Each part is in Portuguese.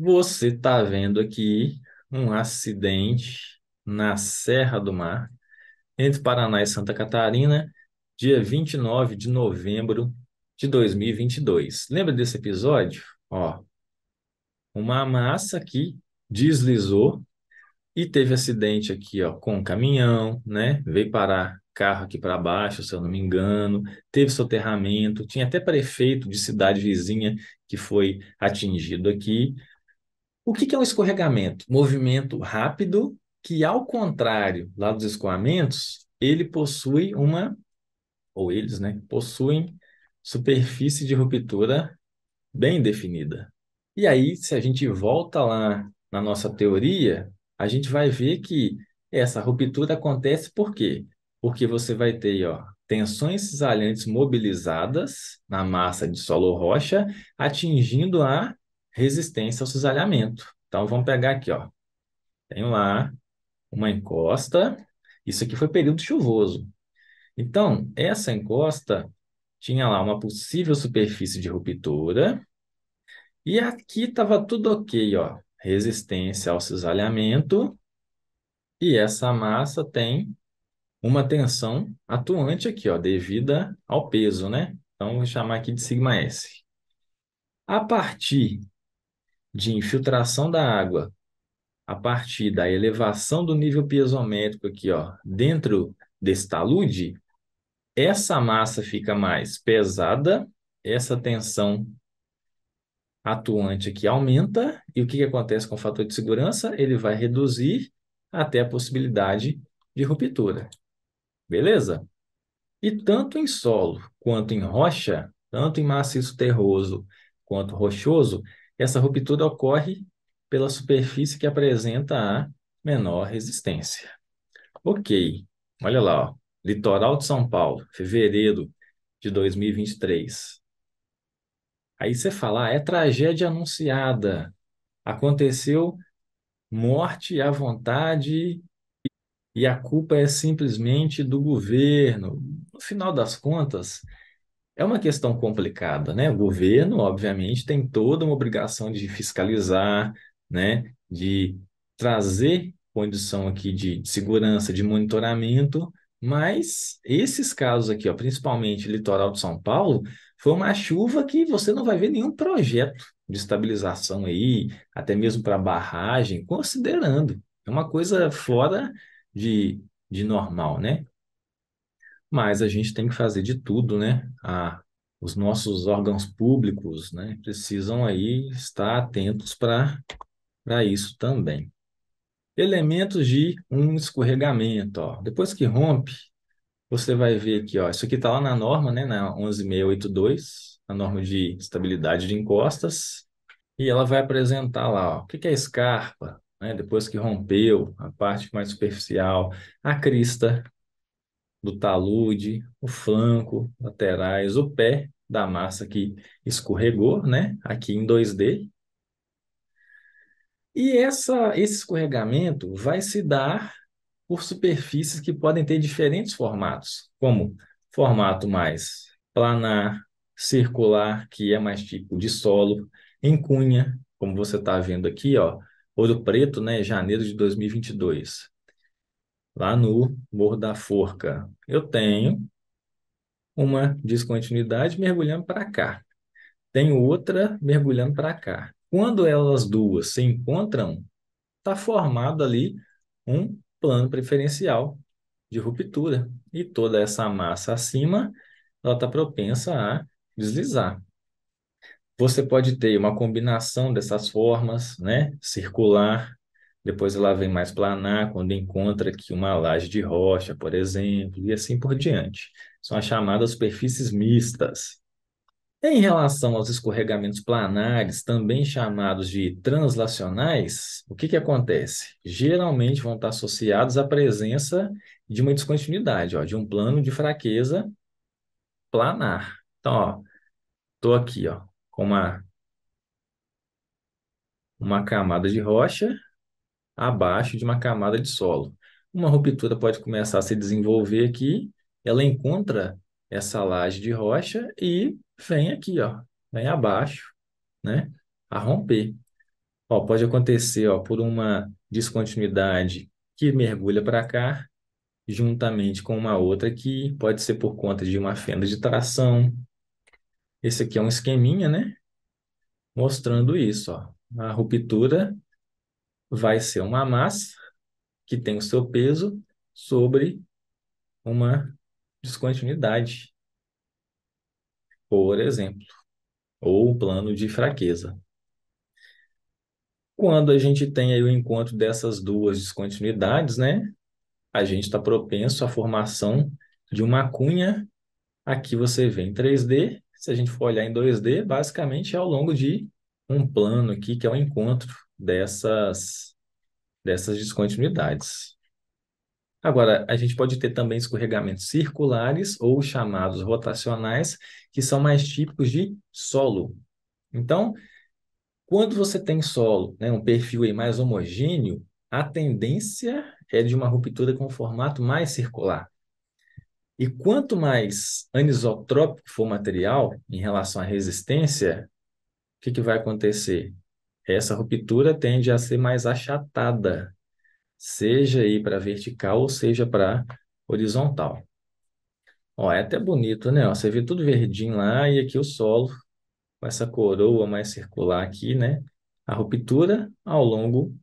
Você está vendo aqui um acidente na Serra do Mar, entre Paraná e Santa Catarina, dia 29 de novembro de 2022. Lembra desse episódio? Ó, uma massa aqui deslizou e teve acidente aqui, ó, com um caminhão, né? Veio parar carro aqui para baixo, se eu não me engano, teve soterramento, tinha até prefeito de cidade vizinha que foi atingido aqui. O que, que é um escorregamento? Movimento rápido que, ao contrário lá dos escoamentos, ele possui uma, ou eles, né, possuem superfície de ruptura bem definida. E aí, se a gente volta lá na nossa teoria, a gente vai ver que essa ruptura acontece por quê? Porque você vai ter ó, tensões cisalhantes mobilizadas na massa de solo rocha, atingindo a resistência ao cisalhamento. Então, vamos pegar aqui, ó. Tenho lá uma encosta. Isso aqui foi período chuvoso. Então, essa encosta tinha lá uma possível superfície de ruptura. E aqui estava tudo ok, ó. Resistência ao cisalhamento. E essa massa tem uma tensão atuante aqui, ó, devida ao peso, né? Então, vou chamar aqui de sigma S. A partir de infiltração da água a partir da elevação do nível piezométrico aqui, ó, dentro desse talude, essa massa fica mais pesada, essa tensão atuante aqui aumenta, e o que, que acontece com o fator de segurança? Ele vai reduzir até a possibilidade de ruptura. Beleza? E tanto em solo quanto em rocha, tanto em maciço terroso quanto rochoso, essa ruptura ocorre pela superfície que apresenta a menor resistência. Ok, olha lá, ó. litoral de São Paulo, fevereiro de 2023. Aí você fala, ah, é tragédia anunciada. Aconteceu morte à vontade e a culpa é simplesmente do governo. No final das contas, é uma questão complicada, né? O governo, obviamente, tem toda uma obrigação de fiscalizar, né? De trazer condição aqui de segurança, de monitoramento, mas esses casos aqui, ó, principalmente litoral de São Paulo, foi uma chuva que você não vai ver nenhum projeto de estabilização aí, até mesmo para barragem, considerando. É uma coisa fora de, de normal, né? mas a gente tem que fazer de tudo, né? Ah, os nossos órgãos públicos né, precisam aí estar atentos para isso também. Elementos de um escorregamento. Ó. Depois que rompe, você vai ver aqui, ó, isso aqui está lá na norma, né, na 11682, a norma de estabilidade de encostas, e ela vai apresentar lá ó, o que, é é escarpa, né, depois que rompeu a parte mais superficial, a crista, do talude, o flanco, laterais, o pé da massa que escorregou, né? Aqui em 2D. E essa, esse escorregamento vai se dar por superfícies que podem ter diferentes formatos, como formato mais planar, circular, que é mais tipo de solo, em cunha, como você está vendo aqui, ó, ouro preto, né, janeiro de 2022 lá no Morro da Forca. Eu tenho uma descontinuidade mergulhando para cá. Tenho outra mergulhando para cá. Quando elas duas se encontram, está formado ali um plano preferencial de ruptura. E toda essa massa acima, ela está propensa a deslizar. Você pode ter uma combinação dessas formas, né? Circular, depois ela vem mais planar quando encontra aqui uma laje de rocha, por exemplo, e assim por diante. São as chamadas superfícies mistas. Em relação aos escorregamentos planares, também chamados de translacionais, o que, que acontece? Geralmente vão estar associados à presença de uma descontinuidade, ó, de um plano de fraqueza planar. Então, estou aqui ó, com uma, uma camada de rocha, abaixo de uma camada de solo. Uma ruptura pode começar a se desenvolver aqui, ela encontra essa laje de rocha e vem aqui, ó, vem abaixo, né, a romper. Ó, pode acontecer ó, por uma descontinuidade que mergulha para cá, juntamente com uma outra que pode ser por conta de uma fenda de tração. Esse aqui é um esqueminha, né? Mostrando isso, ó. A ruptura vai ser uma massa que tem o seu peso sobre uma descontinuidade, por exemplo, ou um plano de fraqueza. Quando a gente tem aí o encontro dessas duas descontinuidades, né, a gente está propenso à formação de uma cunha. Aqui você vê em 3D, se a gente for olhar em 2D, basicamente é ao longo de um plano aqui que é o um encontro dessas, dessas descontinuidades. Agora, a gente pode ter também escorregamentos circulares ou chamados rotacionais, que são mais típicos de solo. Então, quando você tem solo, né, um perfil aí mais homogêneo, a tendência é de uma ruptura com um formato mais circular. E quanto mais anisotrópico for o material em relação à resistência, o que, que vai acontecer? Essa ruptura tende a ser mais achatada, seja aí para vertical ou seja para horizontal. Ó, é até bonito, né? Ó, você vê tudo verdinho lá e aqui o solo com essa coroa mais circular aqui, né? A ruptura ao longo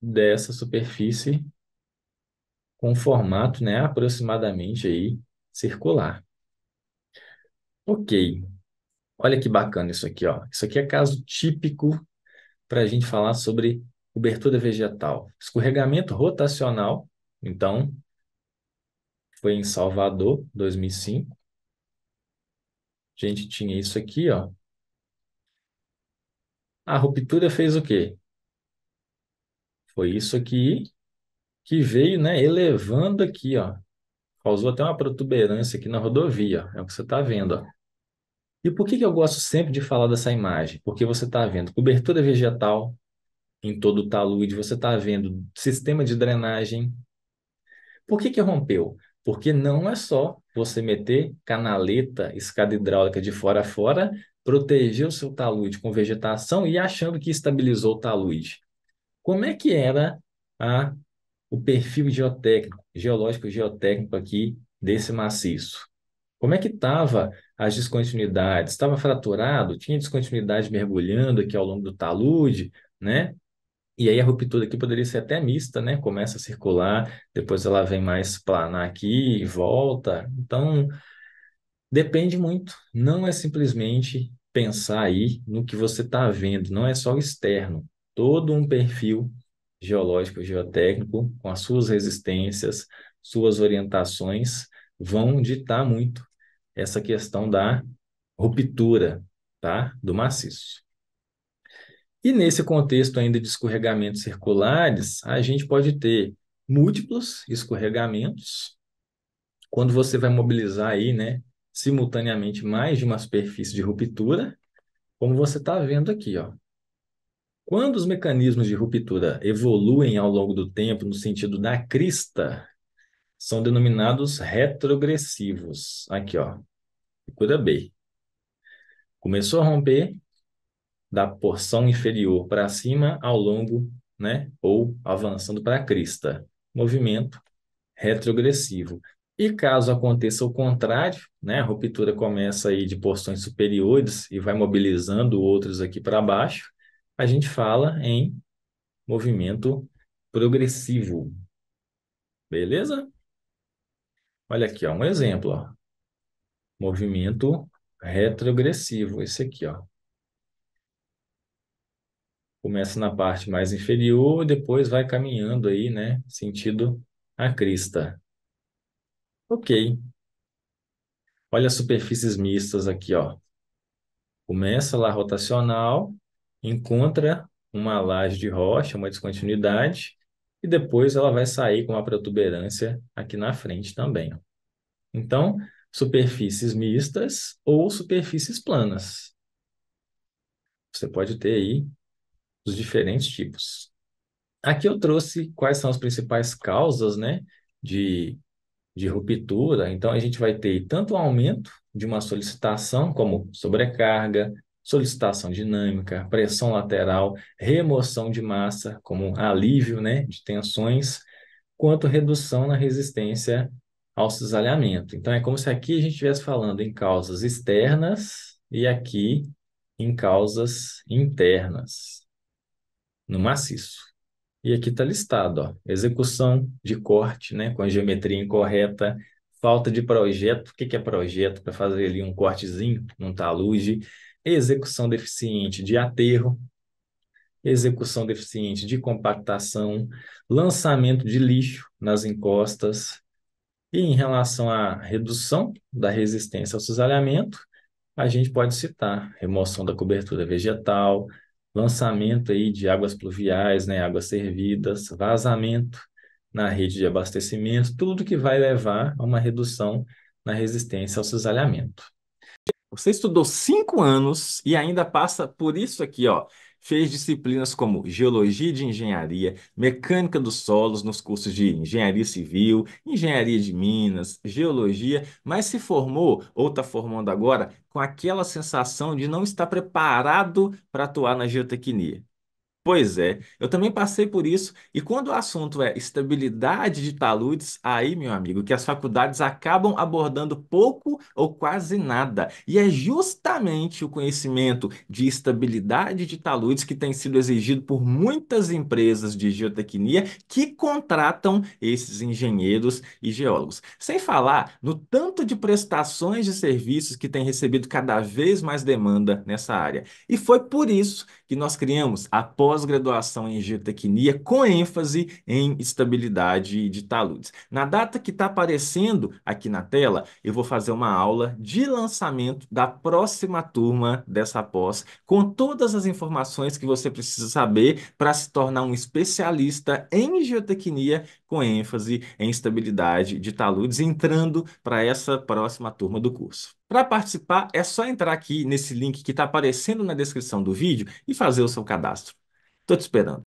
dessa superfície com formato, né, aproximadamente aí circular. OK. Olha que bacana isso aqui, ó. Isso aqui é caso típico para a gente falar sobre cobertura vegetal. Escorregamento rotacional, então, foi em Salvador, 2005. A gente tinha isso aqui, ó. A ruptura fez o quê? Foi isso aqui que veio, né, elevando aqui, ó. Causou até uma protuberância aqui na rodovia, ó. é o que você está vendo, ó. E por que, que eu gosto sempre de falar dessa imagem? Porque você está vendo cobertura vegetal em todo o talude, você está vendo sistema de drenagem. Por que, que rompeu? Porque não é só você meter canaleta, escada hidráulica de fora a fora, proteger o seu talude com vegetação e achando que estabilizou o talude. Como é que era a, o perfil geotécnico, geológico geotécnico aqui desse maciço? Como é que estava as descontinuidades. Estava fraturado, tinha descontinuidade mergulhando aqui ao longo do talude, né? E aí a ruptura aqui poderia ser até mista, né? Começa a circular, depois ela vem mais planar aqui e volta. Então, depende muito. Não é simplesmente pensar aí no que você está vendo, não é só o externo. Todo um perfil geológico, geotécnico, com as suas resistências, suas orientações, vão ditar muito essa questão da ruptura tá? do maciço. E nesse contexto ainda de escorregamentos circulares, a gente pode ter múltiplos escorregamentos, quando você vai mobilizar aí, né, simultaneamente mais de uma superfície de ruptura, como você está vendo aqui, ó. Quando os mecanismos de ruptura evoluem ao longo do tempo no sentido da crista, são denominados retrogressivos. Aqui, ó. Cuida B. Começou a romper da porção inferior para cima ao longo, né? Ou avançando para a crista. Movimento retrogressivo. E caso aconteça o contrário, né, a ruptura começa aí de porções superiores e vai mobilizando outros aqui para baixo, a gente fala em movimento progressivo. Beleza? Olha aqui, ó, um exemplo. Ó. Movimento retrogressivo, esse aqui, ó. Começa na parte mais inferior, e depois vai caminhando aí, né? Sentido a crista. Ok. Olha as superfícies mistas aqui, ó. Começa lá rotacional, encontra uma laje de rocha, uma descontinuidade, e depois ela vai sair com uma protuberância aqui na frente também. Então, superfícies mistas ou superfícies planas. Você pode ter aí os diferentes tipos. Aqui eu trouxe quais são as principais causas né, de, de ruptura. Então, a gente vai ter tanto o aumento de uma solicitação, como sobrecarga, solicitação dinâmica, pressão lateral, remoção de massa, como alívio né, de tensões, quanto redução na resistência ao cisalhamento. Então, é como se aqui a gente estivesse falando em causas externas e aqui em causas internas, no maciço. E aqui está listado, ó, execução de corte, né, com a geometria incorreta, falta de projeto, o que, é projeto? Para fazer ali um cortezinho, num talude, execução deficiente de aterro, execução deficiente de compactação, lançamento de lixo nas encostas, e em relação à redução da resistência ao cisalhamento, a gente pode citar remoção da cobertura vegetal, lançamento aí de águas pluviais, né, águas servidas, vazamento na rede de abastecimento, tudo que vai levar a uma redução na resistência ao cisalhamento. Você estudou cinco anos e ainda passa por isso aqui, ó. Fez disciplinas como Geologia de Engenharia, Mecânica dos Solos nos cursos de Engenharia Civil, Engenharia de Minas, Geologia, mas se formou, ou está formando agora, com aquela sensação de não estar preparado para atuar na geotecnia. Pois é, eu também passei por isso, e quando o assunto é estabilidade de taludes, aí, meu amigo, que as faculdades acabam abordando pouco ou quase nada. E é justamente o conhecimento de estabilidade de taludes que tem sido exigido por muitas empresas de geotecnia que contratam esses engenheiros e geólogos. Sem falar no tanto de prestações de serviços que tem recebido cada vez mais demanda nessa área. E foi por isso que nós criamos a pós-graduação em geotecnia com ênfase em estabilidade de taludes. Na data que está aparecendo aqui na tela, eu vou fazer uma aula de lançamento da próxima turma dessa pós, com todas as informações que você precisa saber para se tornar um especialista em geotecnia com ênfase em estabilidade de taludes, entrando para essa próxima turma do curso. Para participar, é só entrar aqui nesse link que está aparecendo na descrição do vídeo e fazer o seu cadastro. Estou te esperando.